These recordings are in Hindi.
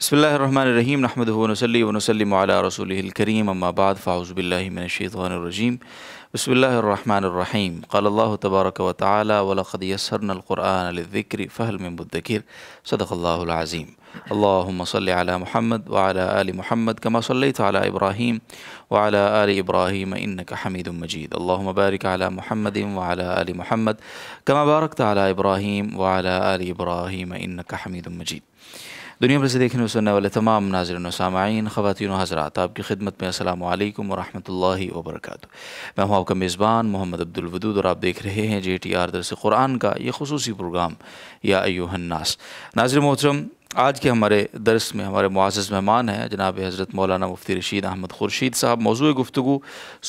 बसमीम नहमदनसली वनसलम रसूलकरीम अम्माबाद फ़ाउज़बिल्लिमिनशैतरजीम बसमीम कल्ला तबारक व तलक़दसरनक़ुरानक्र सदक़ल्लाज़ीम अल्लाम महमद वाल महमद कमा सल इब्राहीम वाल आल इब्राहीम इनक हमीद मजीद अल्लाम बारिक आला महमद वाल आल महमद कमा बारक ताली वाल आल हमीद मजीद दुनिया भर से देखने और सुनने वाले तमाम नाजरन सामाइन ख़वान हजरात आपकी खिदमत में असल वरहमत वर्क मैं हूँ आपका मेज़बान मोहम्मद अब्दुलवदूद और आप देख रहे हैं जे टी आर दरस कुरान का ये खसूस प्रोग्राम या अयोहन्नास नाजर मोहतरम आज के हमारे दरस में हमारे मुआज़ मेहमान हैं जनाब हज़रत मौलाना मुफ्ती रशीद अहमद खुर्शीद साहब मौजू गुफ्तु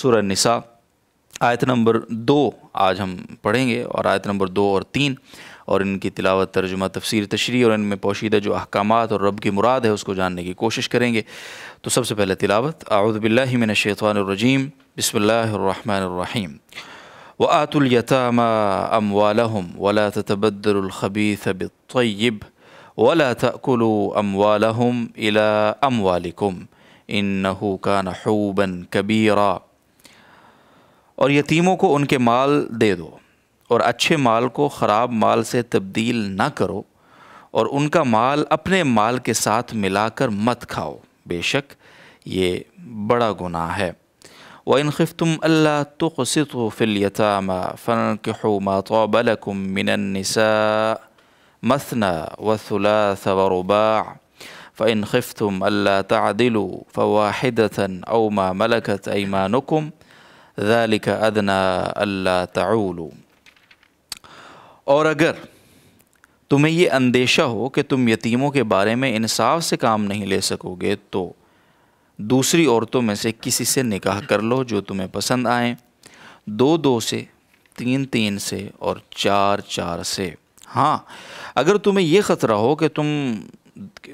सुर नसा आयत नंबर दो आज हम पढ़ेंगे और आयत नंबर दो और तीन और इनकी तिलावत तर्जुमा तफसर तशरी और इनमें पोशीदा जो अहकाम और रब की मुराद है उसको जानने की कोशिश करेंगे तो सबसे पहले तिलावत आउदबिल्लिमिन शैतवानरजीम बसमीम व आतुलयतामा अम वालम वला तबदलखबीस बिब वला तकुलु अम वालम इला अम वालिकुम इन का नहूबन कबीरा और यतीमों को उनके माल दे दो और अच्छे माल को ख़राब माल से तब्दील ना करो और उनका माल अपने माल के साथ मिलाकर मत खाओ बेशक ये बड़ा गुनाह है व इन तुम अल्लाह तो खसित फ़िलयतामा फ़न के हुमा तोबलकुम मिनसा मसना वसुला सवरबा फ़िन तुम अल्लाह तदिलु फ़वाहिदता अवमा मलकत ऐमानुकुम ذلك أدنى ألا تعولوا और अगर तुम्हें ये अंदेशा हो कि तुम यतीमों के बारे में इंसाफ से काम नहीं ले सकोगे तो दूसरी औरतों में से किसी से निकाह कर लो जो तुम्हें पसंद आए दो दो से तीन तीन से और चार चार से हाँ अगर तुम्हें यह ख़तरा हो कि तुम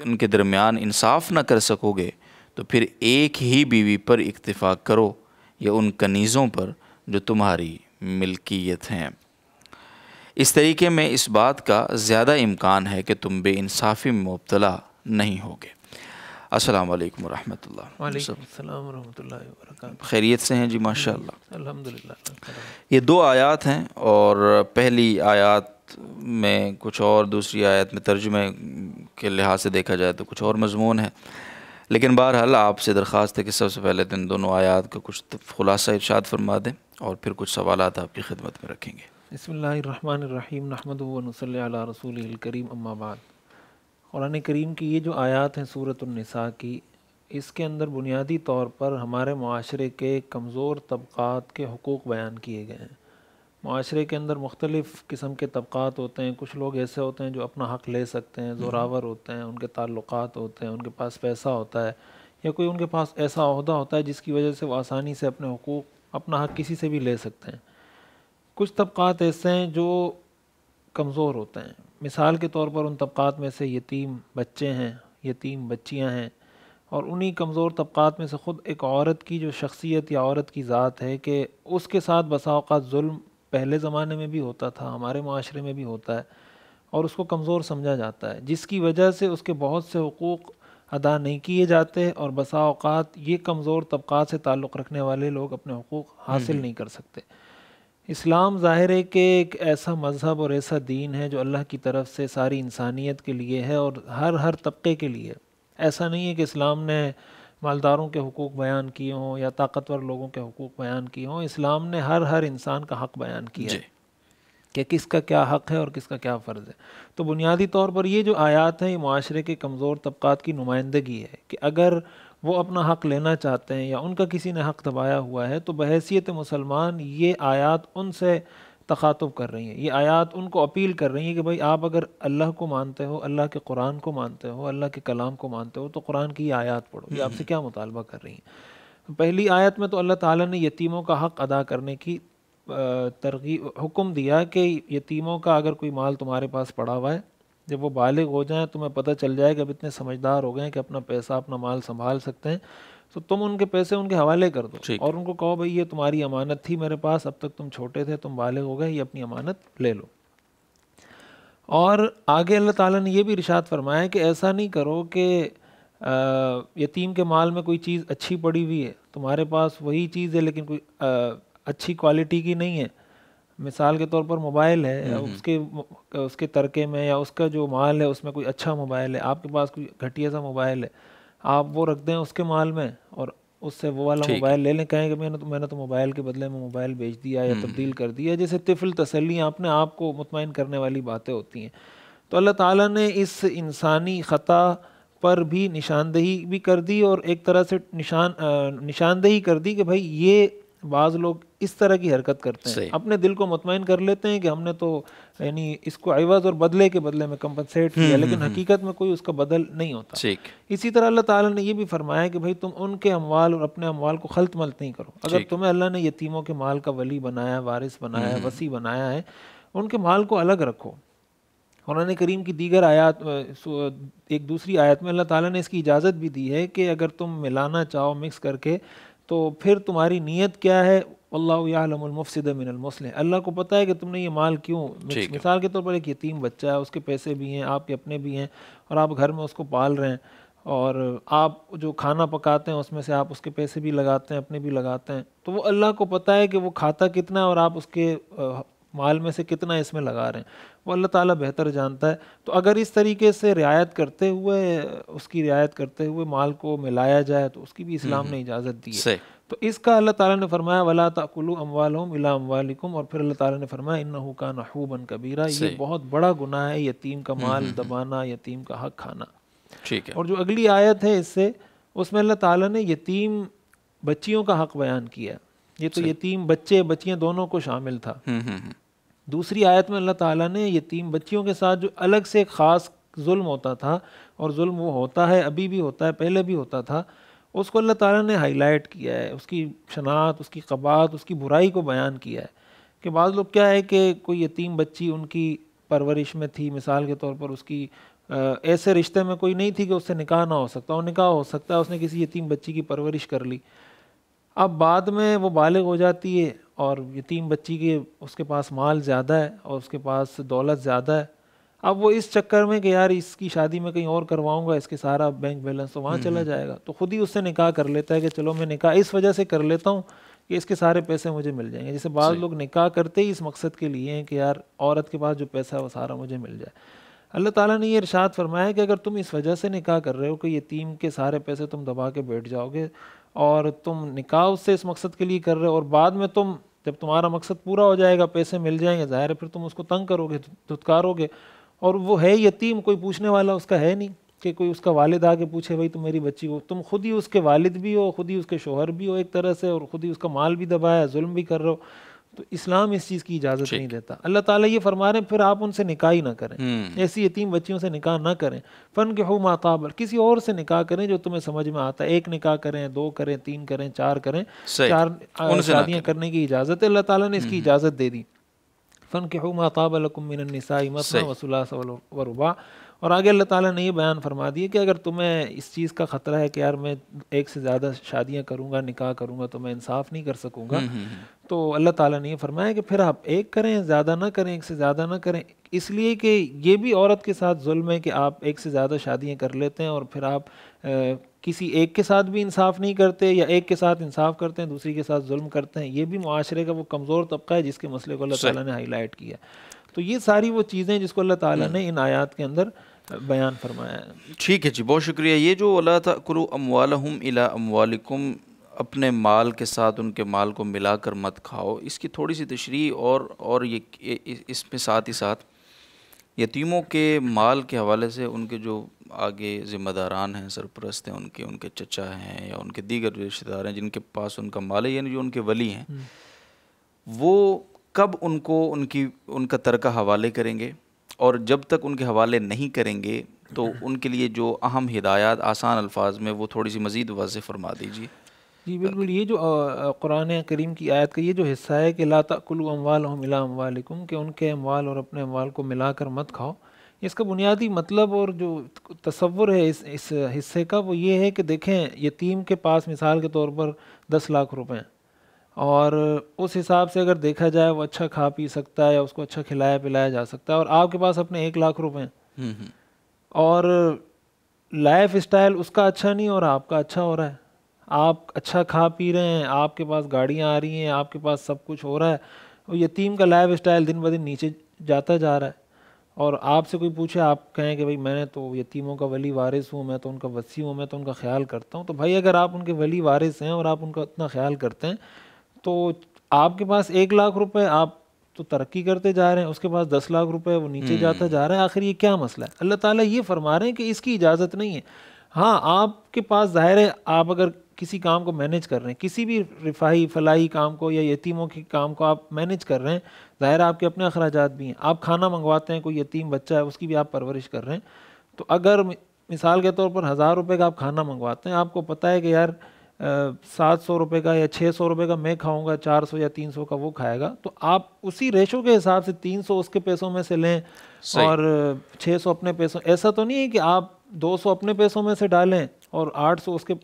उनके दरमियान इंसाफ ना कर सकोगे तो फिर एक ही बीवी पर इतफा करो या उन कनीज़ों पर जो तुम्हारी मिल्कियत हैं इस तरीके में इस बात का ज़्यादा इम्कान है कि तुम बेानसाफ़ी में मुबतला नहीं होगे अस्सलाम वालेकुम रहमतुल्लाह खैरियत से हैं जी माशाल्लाह ये दो आयत हैं और पहली आयत में कुछ और दूसरी आयत में तर्जुमे के लिहाज से देखा जाए तो कुछ और मजमून है लेकिन बहरहाल आपसे दरख्वास्त है कि सबसे पहले तो इन दोनों आयात का कुछ खुलासा इर्शाद फरमा दें और फिर कुछ सवाल आपकी खिदमत में रखेंगे बसमीम नहमदल रसूल करीम अम्माबाद क़ुरान करीम की ये जो आयात हैं सूरतनसा की इसके अंदर बुनियादी तौर पर हमारे माशरे के कमज़ोर तबक़ात के हकूक़ बयान किए गए हैं माशरे के अंदर मुख्तलिफ़ किस्म के तबक़ात होते हैं कुछ लोग ऐसे होते हैं जो अपना हक़ ले सकते हैं जोरावर होते हैं उनके ताल्लुक़ होते हैं उनके पास पैसा होता है या कोई उनके पास ऐसा अहदा होता है जिसकी वजह से वो आसानी से अपने हकूक़ अपना हक़ किसी से भी ले सकते हैं कुछ तबक़ात ऐसे हैं जो कमज़ोर होते हैं मिसाल के तौर पर उन तबक़ात में से यतीम बच्चे हैं यतीम बच्चियां हैं और उन्हीं कमज़ोर तबक़ात में से ख़ुद एक औरत की जो शख्सियत या औरत की ज़ात है कि उसके साथ बसा अवत जुल्म पहले ज़माने में भी होता था हमारे माशरे में भी होता है और उसको कमज़ोर समझा जाता है जिसकी वजह से उसके बहुत से हकूक़ अदा नहीं किए जाते और बसा ये कमज़ोर तबक़ात से ताल्लुक़ रखने वाले लोग अपने हकूक़ हम्म, हासिल नहीं कर सकते इस्लाम ज़ाहिर है कि एक ऐसा मज़हब और ऐसा दीन है जो अल्लाह की तरफ से सारी इंसानियत के लिए है और हर हर तबके के लिए ऐसा नहीं है कि इस्लाम ने मालदारों के हकूक़ बयान किए हों या ताकतवर लोगों के हकूक़ बयान किए हों इस्लाम ने हर हर इंसान का हक़ बयान किया है कि किसका क्या हक़ है और किसका क्या फ़र्ज़ है तो बुनियादी तौर पर ये जो आयात हैं ये माशरे के कमज़ोर तबक़ात की नुमाइंदगी है कि अगर वो अपना हक़ लेना चाहते हैं या उनका किसी ने हक़ दबाया हुआ है तो बहसीत मुसलमान ये आयात उनसे तखातब कर रही हैं ये आयात उनको अपील कर रही हैं कि भाई आप अगर अल्लाह को मानते हो अल्लाह के कुरान को मानते हो अल्लाह के कलाम को मानते हो तो कुरान की ये आयात पढ़ो ये आपसे क्या मुतालबा कर रही हैं पहली आयत में तो अल्लाह ताला ने यतीमों का हक़ अदा करने की तरगी हुक्म दिया कि यतीमों का अगर कोई माल तुम्हारे पास पड़ा हुआ है जब वो बालिग हो जाएं तुम्हें पता चल जाए कि अब इतने समझदार हो गए कि अपना पैसा अपना माल संभाल सकते हैं तो तुम उनके पैसे उनके हवाले कर दो और उनको कहो भाई ये तुम्हारी अमानत थी मेरे पास अब तक तुम छोटे थे तुम बालिग हो गए ये अपनी अमानत ले लो और आगे अल्लाह ताला ने ये भी इरशाद फरमाया कि ऐसा नहीं करो कि यतीम के माल में कोई चीज़ अच्छी पड़ी हुई है तुम्हारे पास वही चीज़ है लेकिन कोई आ, अच्छी क्वालिटी की नहीं है मिसाल के तौर पर मोबाइल है हम्म, हम्म। उसके उसके तरके में या उसका जो माल है उसमें कोई अच्छा मोबाइल है आपके पास कोई घटिया सा मोबाइल है आप वो रख दें उसके माल में और उससे वो वाला मोबाइल ले लें कहें कि मैंने तो मैंने तो मोबाइल के बदले में मोबाइल बेच दिया या हम्म, तब्दील कर दिया जैसे तिफिल तसली अपने आप को मुतमिन करने वाली बातें होती हैं तो अल्लाह ताला ने इस इंसानी ख़ता पर भी निशानदेही भी कर दी और एक तरह से निशान निशानदेही कर दी कि भाई ये बाज़ लोग इस तरह की हरकत करते हैं अपने दिल को मुतमिन कर लेते हैं कि हमने तो यानी इसको आवाज और बदले के बदले में कम्पनसेट किया हम्म, लेकिन हम्म, हम्म। हकीकत में कोई उसका बदल नहीं होता इसी तरह अल्लाह ताला ने ये भी फरमाया कि भाई तुम उनके अमवाल और अपने अमवाल को खलत मलत नहीं करो अगर तुम्हें अल्लाह ने यतीमों के माल का वली बनाया वारिस बनाया वसी बनाया है उनके माल को अलग रखो कुरान करीम की दीगर आयत एक दूसरी आयत में अल्लाह ताला ने इसकी इजाज़त भी दी है कि अगर तुम मिलाना चाहो मिक्स करके तो फिर तुम्हारी नीयत क्या है अल्लाहमफसद मिनमसल अल्लाह को पता है कि तुमने ये माल क्यों मिसाल के तौर पर एक यतीम बच्चा है उसके पैसे भी हैं आपके अपने भी हैं और आप घर में उसको पाल रहे हैं और आप जो खाना पकाते हैं उसमें से आप उसके पैसे भी लगाते हैं अपने भी लगाते हैं तो वो अल्लाह को पता है कि वो खाता कितना है और आप उसके माल में से कितना इसमें लगा रहे हैं वो अल्लाह ताला बेहतर जानता है तो अगर इस तरीके से रियायत करते हुए उसकी रियायत करते हुए माल को मिलाया जाए तो उसकी भी इस्लाम हम्म, ने इजाज़त दी है तो इसका अल्लाह ताला ने फरमाया वला तकुलु अमवालहम इला अमवालिकुम और फिर अल्लाह ताला ने फरमाया इन्नहु कान हूबन कबीरा ये बहुत बड़ा गुनाह है यतीम का हम्म, माल हम्म, दबाना यतीम का हक खाना ठीक है और जो अगली आयत है इससे उसमें अल्लाह ताला ने यतीम बच्चियों का हक बयान किया ये तो यतीम बच्चे बच्चियाँ दोनों को शामिल था दूसरी आयत में अल्लाह ताला ने यतीम बच्चियों के साथ जो अलग से ख़ास जुल्म होता था और जुल्म वो होता है अभी भी होता है पहले भी होता था उसको अल्लाह ताला ने हाईलाइट किया है उसकी शनात उसकी कबात उसकी बुराई को बयान किया है कि बाज़ लोग क्या है कि कोई यतीम बच्ची उनकी परवरिश में थी मिसाल के तौर पर उसकी ऐसे रिश्ते में कोई नहीं थी कि उससे निकाह ना हो सकता और निकाह हो सकता है उसने किसी यतीम बच्ची की परवरिश कर ली अब बाद में वो बालग हो जाती है और यतीम बच्ची के उसके पास माल ज़्यादा है और उसके पास दौलत ज़्यादा है अब वो इस चक्कर में कि यार इसकी शादी में कहीं और करवाऊंगा इसके सारा बैंक बैलेंस तो वहाँ हम्म, चला हम्म। जाएगा तो खुद ही उससे निकाह कर लेता है कि चलो मैं निकाह इस वजह से कर लेता हूँ कि इसके सारे पैसे मुझे मिल जाएंगे जैसे बाद लोग निकाह करते ही इस मकसद के लिए हैं कि यार औरत के पास जो पैसा है वो सारा मुझे मिल जाए अल्लाह ताला ने ये इरशाद फरमाया कि अगर तुम इस वजह से निकाह कर रहे हो कि यतीम के सारे पैसे तुम दबा के बैठ जाओगे और तुम निकाह उससे इस मकसद के लिए कर रहे हो और बाद में तुम जब तुम्हारा मकसद पूरा हो जाएगा पैसे मिल जाएंगे ज़ाहिर है फिर तुम उसको तंग करोगे धुतकारोगे और वो है यतीम कोई पूछने वाला उसका है नहीं कि कोई उसका वालिद आके पूछे भाई तुम मेरी बच्ची हो तुम खुद ही उसके वालिद भी हो खुद ही उसके शोहर भी हो एक तरह से और ख़ुद ही उसका माल भी दबाया जुल्म भी कर रहे हो तो इस्लाम इस चीज़ की इजाज़त नहीं देता अल्लाह ताला ये फरमा रहे हैं फिर आप उनसे निकाह ही ना करें हम्म। ऐसी यतीम बच्चियों से निकाह ना करें फ़न के हो माताबर किसी और से निकाह करें जो तुम्हें समझ में आता है एक निकाह करें दो करें तीन करें चार करें चार शादियाँ करने की इजाज़त है अल्लाह ताला ने इसकी हम्म। इजाज़त दे दी फ़न के हो माताब और आगे अल्लाह ताला ने यह बयान फरमा दिया कि अगर तुम्हें इस चीज़ का ख़तरा है कि यार मैं एक से ज़्यादा शादियां करूंगा निकाह करूंगा तो मैं इंसाफ नहीं कर सकूँगा हम्म, तो अल्लाह ताला ने फरमाया कि फिर आप एक करें ज़्यादा ना करें एक से ज़्यादा ना करें इसलिए कि ये भी औरत के साथ जुल्म है कि आप एक से ज़्यादा शादियां कर लेते हैं और फिर आप किसी एक के साथ भी इंसाफ नहीं करते या एक के साथ इंसाफ करते हैं दूसरी के साथ जुल्म करते हैं ये भी माशरे का वो कमज़ोर तबका है जिसके मसले को अल्लाह ताला ने हाईलाइट किया तो ये सारी वो चीज़ें जिसको अल्लाह ताला ने इन आयात के अंदर बयान फरमाया है ठीक है जी बहुत शुक्रिया ये जो अल्लाह तकरु अमवालहम इला अमवालिकुम अपने माल के साथ उनके माल को मिलाकर मत खाओ इसकी थोड़ी सी तशरी और और ये इसमें साथ ही साथ यतीमों के माल के हवाले से उनके जो आगे ज़िम्मेदारान हैं सरपरस्त हैं उनके उनके चचा हैं या उनके दीगर रिश्तेदार हैं जिनके पास उनका माल है यानी जो उनके वली हैं हम्म। वो कब उनको उनकी उनका तरका हवाले करेंगे और जब तक उनके हवाले नहीं करेंगे तो हम्म। उनके लिए जो अहम हिदायत आसान अल्फाज में वो थोड़ी सी मज़ीद वाज फरमा दीजिए जी बिल्कुल ये जो कुरान करीम की आयत का ये जो हिस्सा है कि लाता कुल अमवाल मिला अमवालिकुम के उनके अमवाल और अपने अमवाल को मिलाकर मत खाओ इसका बुनियादी मतलब और जो तस्वुर है इस इस हिस्से का वो ये है कि देखें यतीम के पास मिसाल के तौर पर दस लाख रुपए और उस हिसाब से अगर देखा जाए वो अच्छा खा पी सकता है या उसको अच्छा खिलाया पिलाया जा सकता है और आपके पास अपने एक लाख रुपए हम्म, हम्म। और लाइफ स्टाइल उसका अच्छा नहीं और आपका अच्छा हो रहा है आप अच्छा खा पी रहे हैं आपके पास गाड़ियाँ आ रही हैं आपके पास सब कुछ हो रहा है और यतीम का लाइफ स्टाइल दिन ब दिन नीचे जाता जा रहा है और आपसे कोई पूछे आप कहें कि भाई मैंने तो यतीमों का वली वारिस हूँ मैं तो उनका वसी हूँ मैं तो उनका ख्याल करता हूँ तो भाई अगर आप उनके वली वारिस हैं और आप उनका इतना ख्याल करते हैं तो आपके पास एक लाख रुपए आप तो तरक्की करते जा रहे हैं उसके पास दस लाख रुपए वो नीचे हम्म। जाता जा रहा है आखिर ये क्या मसला है अल्लाह ताला ये फरमा रहे हैं कि इसकी इजाज़त नहीं है हाँ आपके पास ज़ाहिर है आप अगर किसी काम को मैनेज कर रहे हैं किसी भी रिफाही फलाही काम को या यतीमों के काम को आप मैनेज कर रहे हैं ज़ाहिर आपके अपने अखराज भी हैं आप खाना मंगवाते हैं कोई यतीम बच्चा है उसकी भी आप परवरिश कर रहे हैं तो अगर मिसाल के तौर पर हज़ार रुपये का आप खाना मंगवाते हैं आपको पता है कि यार सात सौ रुपये का या छः सौ रुपये का मैं खाऊंगा चार सौ या तीन सौ का वो खाएगा तो आप उसी रेशो के हिसाब से तीन सौ उसके पैसों में से लें और छः सौ अपने पैसों ऐसा तो नहीं है कि आप दो सौ अपने पैसों में से डालें और आठ सौ उसके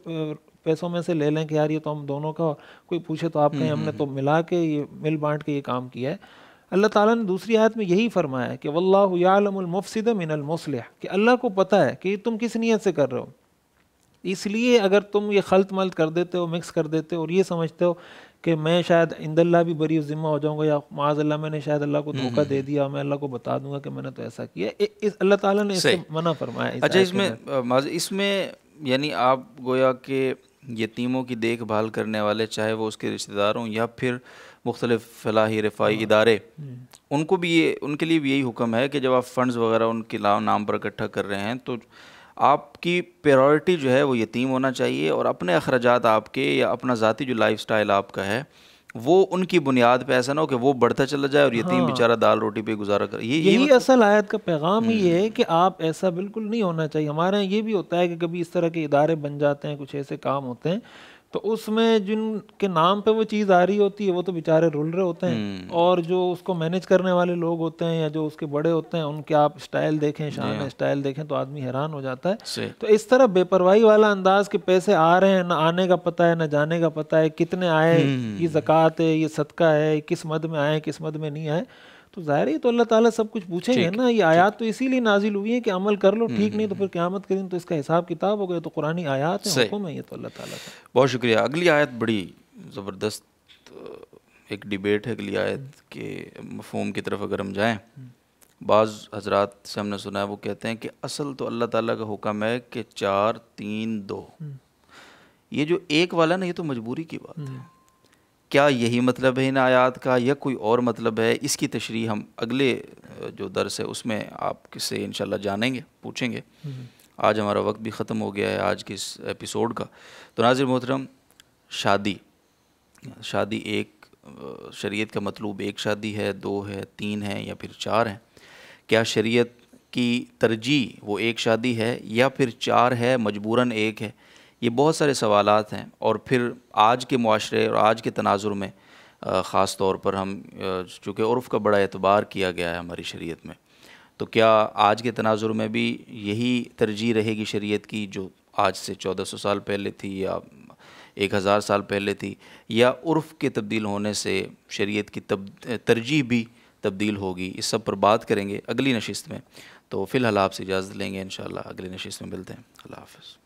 पैसों में से ले लें कि यार ये तो हम दोनों का कोई पूछे तो आप कहें हम्म, हमने हम्म। तो मिला के ये मिल बांट के ये काम किया है अल्लाह ताला ने दूसरी आयत में यही फरमाया है कि वल्लामफसद मिनलमसलह कि अल्लाह को पता है कि तुम किस नीयत से कर रहे हो इसलिए अगर तुम ये खलत मलत कर देते हो मिक्स कर देते हो और ये समझते हो कि मैं शायद इंदल्ला भी बरी ज़िम्मा हो जाऊंगा या माज अल्लाह मैंने शायद अल्लाह को धोखा हम्म, दे दिया मैं अल्लाह को बता दूंगा कि मैंने तो ऐसा किया इस अल्लाह ताला ने इसे मना फरमाया इस अच्छा इसमें इसमें यानी आप गोया के यतीमों की देखभाल करने वाले चाहे वो उसके रिश्तेदार हों या फिर मुख्तलिफ फलाही रफाई हाँ। इदारे उनको भी ये उनके लिए भी यही हुक्म है कि जब आप फ़ंड्स वगैरह उनके नाम पर इकट्ठा कर रहे हैं तो आपकी प्रायोरिटी जो है वो यतीम होना चाहिए और अपने अखराज आपके या अपना ज़ाती जो लाइफ स्टाइल आपका है वो उनकी बुनियाद पे ऐसा ना हो कि वो बढ़ता चला जाए और यतीम हाँ। बेचारा दाल रोटी पे गुजारा करे ये यही मतलब... असल आयत का पैगाम ही हम्म। है कि आप ऐसा बिल्कुल नहीं होना चाहिए हमारे यहाँ ये भी होता है कि कभी इस तरह के इदारे बन जाते हैं कुछ ऐसे काम होते हैं तो उसमें जिनके नाम पे वो चीज़ आ रही होती है वो तो बेचारे रुल रहे होते हैं हम्म। और जो उसको मैनेज करने वाले लोग होते हैं या जो उसके बड़े होते हैं उनके आप स्टाइल देखें शान स्टाइल देखें तो आदमी हैरान हो जाता है तो इस तरह बेपरवाही वाला अंदाज के पैसे आ रहे हैं ना आने का पता है ना जाने का पता है कितने आए हम्म। ये जक़ात है ये सदका है किस मद में आए किस मद में नहीं आए तो ज़ाहिर है तो अल्लाह ताला सब कुछ पूछेंगे ना ये आयात तो इसीलिए नाजिल हुई है कि अमल कर लो हम्म, ठीक हम्म, नहीं तो फिर हम्म। क्यामत के दिन तो इसका हिसाब किताब हो गया तो कुरानी आयात है हुक्म है ये तो अल्लाह ताला का बहुत शुक्रिया अगली आयत बड़ी ज़बरदस्त एक डिबेट है अगली आयत के मफहम की तरफ अगर हम जाएँ बाज़ हजरात से हमने सुना है वो कहते हैं कि असल तो अल्लाह ताला का हुक्म है कि चार तीन दो ये जो एक वाला ना ये तो मजबूरी की बात है क्या यही मतलब है इन आयात का या कोई और मतलब है इसकी तशरी हम अगले जो दर्स है उसमें आप से इन जानेंगे पूछेंगे हम्म। आज हमारा वक्त भी ख़त्म हो गया है आज के इस एपिसोड का तो नाजिर मोहतरम शादी शादी एक शरीयत का मतलूब एक शादी है दो है तीन है या फिर चार हैं क्या शरीयत की तरजीह वो एक शादी है या फिर चार है मजबूरन एक है ये बहुत सारे सवाल हैं और फिर आज के माशरे और आज के तनाजुर में ख़ास तौर पर हम चूँकि उर्फ़ का बड़ा एतबार किया गया है हमारी शरीत में तो क्या आज के तनाजुर में भी यही तरजीह रहेगी शरीत की जो आज से चौदह सौ साल पहले थी या एक हज़ार साल पहले थी या उर्फ़ के तब्दील होने से शरीत की तब तरजीह भी तब्दील होगी इस सब पर बात करेंगे अगली नशस्त में तो फ़िलहाल आपसे इजाज़त लेंगे इन अगली नशस्त में मिलते हैं अल्लाह हाफ़